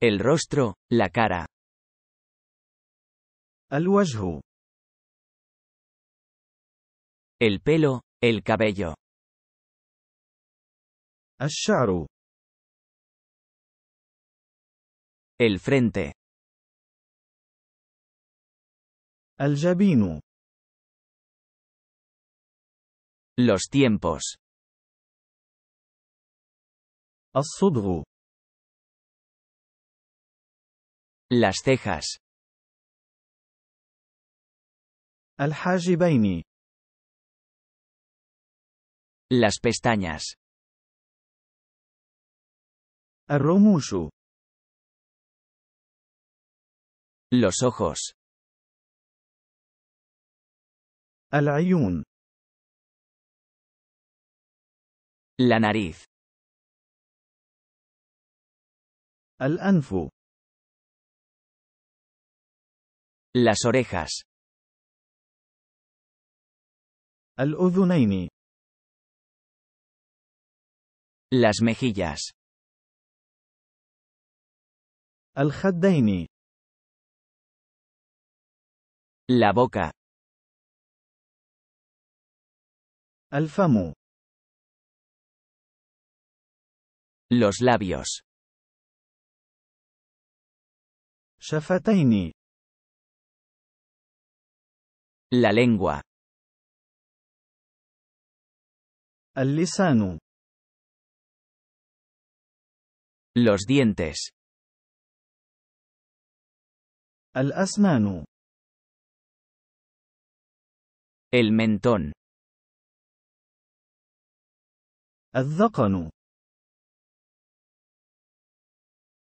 El rostro, la cara. wazhu El pelo, el cabello. asharu El frente. jabinu; Los tiempos. الصدغ. Las cejas. Al Las pestañas. romusu, Los ojos. Al -ayun. La nariz. El -anfu. Las orejas. Al-Udunaini. Las mejillas. al La boca. al Los labios. La lengua. lisano. Los dientes. asnanu El mentón. zocano.